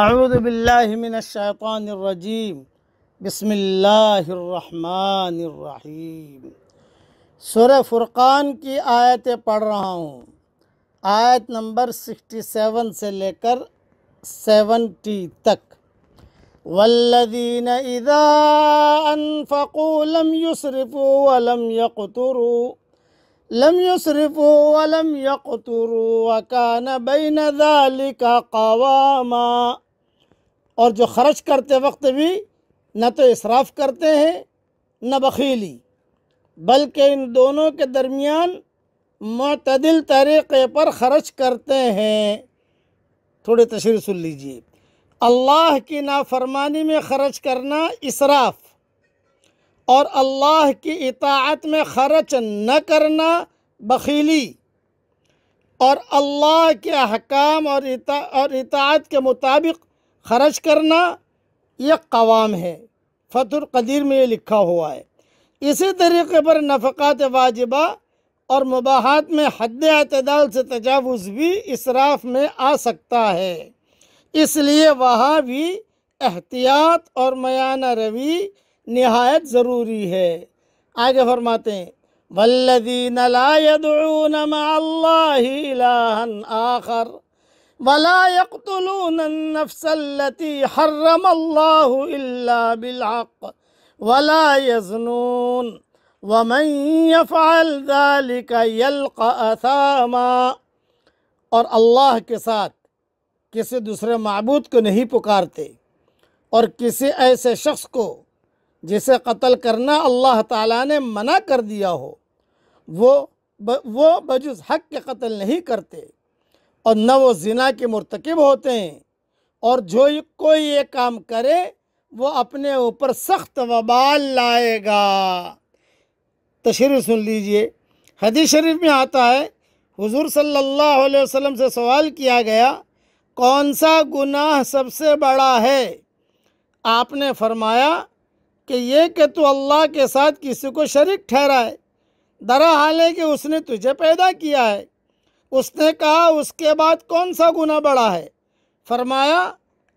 اعوذ باللہ من الشیطان الرجیم بسم اللہ الرحمن الرحیم سورہ فرقان کی آیتیں پڑھ رہا ہوں آیت نمبر سکسٹی سیون سے لے کر سیونٹی تک والذین اذا انفقوا لم يسرفوا ولم يقتروا لم يسرفوا ولم يقتروا وكان بين ذلك قواما اور جو خرچ کرتے وقت بھی نہ تو اصراف کرتے ہیں نہ بخیلی بلکہ ان دونوں کے درمیان معتدل طریقے پر خرچ کرتے ہیں تھوڑے تشریح سن لیجئے اللہ کی نافرمانی میں خرچ کرنا اصراف اور اللہ کی اطاعت میں خرچ نہ کرنا بخیلی اور اللہ کے احکام اور اطاعت کے مطابق خرچ کرنا یہ قوام ہے فتح القدیر میں یہ لکھا ہوا ہے اسی طریقے پر نفقات واجبہ اور مباحات میں حد اعتدال سے تجاوز بھی اسراف میں آ سکتا ہے اس لیے وہاں بھی احتیاط اور میانہ روی نہایت ضروری ہے آگے فرماتے ہیں ولاقت بلاق ولاون اور اللہ کے ساتھ کسی دوسرے معبود کو نہیں پکارتے اور کسی ایسے شخص کو جسے قتل کرنا اللہ تعالیٰ نے منع کر دیا ہو وہ بجز حق کے قتل نہیں کرتے اور نہ وہ زنا کے مرتکب ہوتے ہیں اور جو کوئی یہ کام کرے وہ اپنے اوپر سخت وبال لائے گا تشریف سن لیجئے حدیث شریف میں آتا ہے حضور صلی اللہ علیہ وسلم سے سوال کیا گیا کون سا گناہ سب سے بڑا ہے آپ نے فرمایا کہ یہ کہ تو اللہ کے ساتھ کسی کو شریک ٹھہرائے درا حال ہے کہ اس نے تجھے پیدا کیا ہے اس نے کہا اس کے بعد کون سا گناہ بڑا ہے فرمایا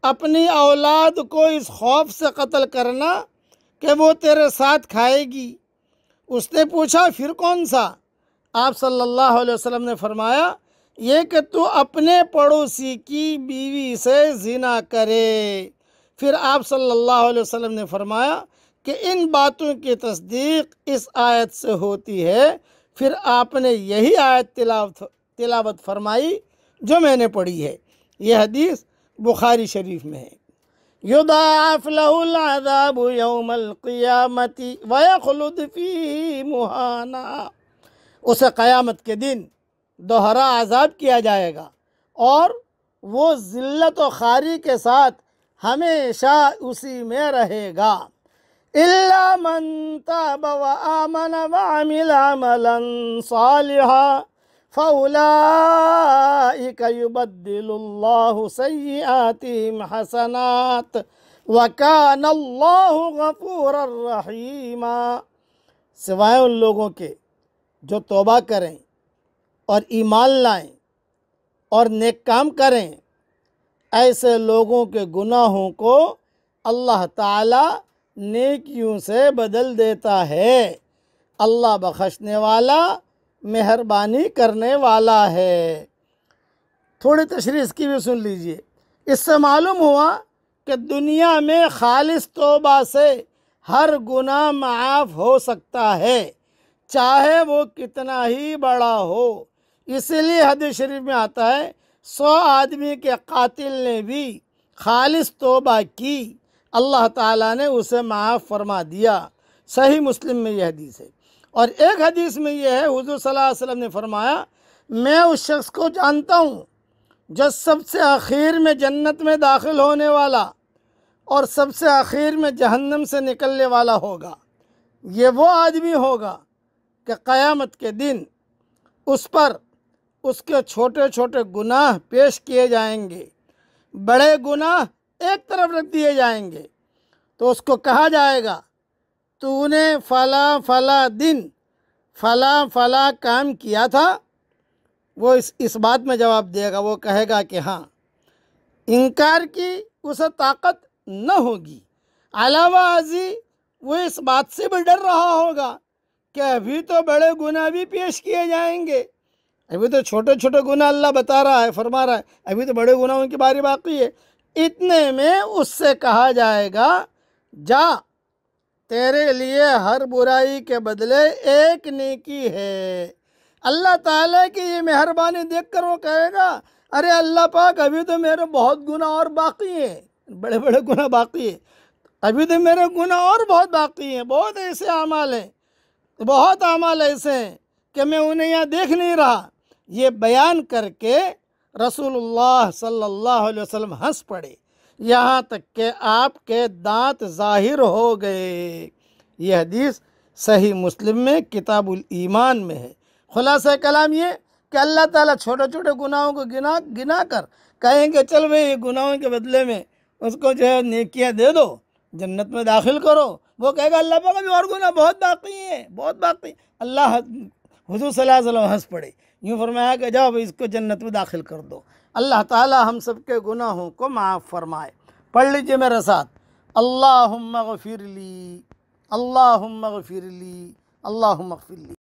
اپنی اولاد کو اس خوف سے قتل کرنا کہ وہ تیرے ساتھ کھائے گی اس نے پوچھا پھر کون سا آپ صلی اللہ علیہ وسلم نے فرمایا یہ کہ تو اپنے پڑوسی کی بیوی سے زنا کرے پھر آپ صلی اللہ علیہ وسلم نے فرمایا کہ ان باتوں کی تصدیق اس آیت سے ہوتی ہے پھر آپ نے یہی آیت تلاوت تلاوت فرمائی جو میں نے پڑھی ہے یہ حدیث بخاری شریف میں ہے یضاعف له العذاب یوم القیامت ویخلد فی مہانا اسے قیامت کے دن دوہرا عذاب کیا جائے گا اور وہ ذلت و خاری کے ساتھ ہمیشہ اسی میں رہے گا اِلَّا منتا تَعْبَ وَآمَنَ ملا عَمَلًا صَالِحًا يُبَدِّلُ اللَّهُ سَيِّئَاتِهِمْ حَسَنَاتِ وَكَانَ اللَّهُ غَفُورًا رَّحِيمًا سوائے ان لوگوں کے جو توبہ کریں اور ایمان لائیں اور نیک کام کریں ایسے لوگوں کے گناہوں کو اللہ تعالیٰ نیکیوں سے بدل دیتا ہے اللہ بخشنے والا مہربانی کرنے والا ہے تھوڑی تشریح اس کی بھی سن لیجئے اس سے معلوم ہوا کہ دنیا میں خالص توبہ سے ہر گناہ معاف ہو سکتا ہے چاہے وہ کتنا ہی بڑا ہو اسی لیے حدیث شریف میں آتا ہے سو آدمی کے قاتل نے بھی خالص توبہ کی اللہ تعالیٰ نے اسے معاف فرما دیا صحیح مسلم میں یہ حدیث ہے اور ایک حدیث میں یہ ہے حضور صلی اللہ علیہ وسلم نے فرمایا میں اس شخص کو جانتا ہوں جو سب سے آخر میں جنت میں داخل ہونے والا اور سب سے آخر میں جہنم سے نکلنے والا ہوگا یہ وہ آدمی ہوگا کہ قیامت کے دن اس پر اس کے چھوٹے چھوٹے گناہ پیش کیے جائیں گے بڑے گناہ ایک طرف رکھ دیے جائیں گے تو اس کو کہا جائے گا تو نے فلاں فلاں دن فلاں فلاں کام کیا تھا وہ اس اس بات میں جواب دے گا وہ کہے گا کہ ہاں انکار کی اسے طاقت نہ ہوگی علاوہ ازی وہ اس بات سے بھی ڈر رہا ہوگا کہ ابھی تو بڑے گناہ بھی پیش کیے جائیں گے ابھی تو چھوٹے چھوٹے گناہ اللہ بتا رہا ہے فرما رہا ہے ابھی تو بڑے گناہ ان کی باری باقی ہے اتنے میں اس سے کہا جائے گا جا تیرے لیے ہر برائی کے بدلے ایک نیکی ہے اللہ تعالیٰ کی یہ مہربانی دیکھ کر وہ کہے گا ارے اللہ پاک ابھی تو میرے بہت گناہ اور باقی ہیں بڑے بڑے گناہ باقی ہیں ابھی تو میرے گناہ اور بہت باقی ہیں بہت ایسے اعمال ہیں بہت اعمال ایسے ہیں کہ میں انہیں یہاں دیکھ نہیں رہا یہ بیان کر کے رسول اللہ صلی اللہ علیہ وسلم ہنس پڑے یہاں تک کہ آپ کے دانت ظاہر ہو گئے یہ حدیث صحیح مسلم میں کتاب الایمان میں ہے خلاصہ کلام یہ کہ اللہ تعالیٰ چھوٹے چھوٹے گناہوں کو گنا گنا کر کہیں کہ چل بھائی یہ گناہوں کے بدلے میں اس کو جو ہے نیکیاں دے دو جنت میں داخل کرو وہ کہے گا اللہ پاک ابھی بھی اور گناہ بہت باقی ہیں بہت باقی اللہ حضور صلی اللہ علیہ وسلم ہنس پڑے یوں فرمایا کہ جاؤ اس کو جنت میں داخل کر دو اللہ تعالی ہم سب کے گناہوں کو معاف فرمائے پڑھ لیجئے میرے ساتھ اللہم لی اللہم مغفرلی لی اللہم اللہ لی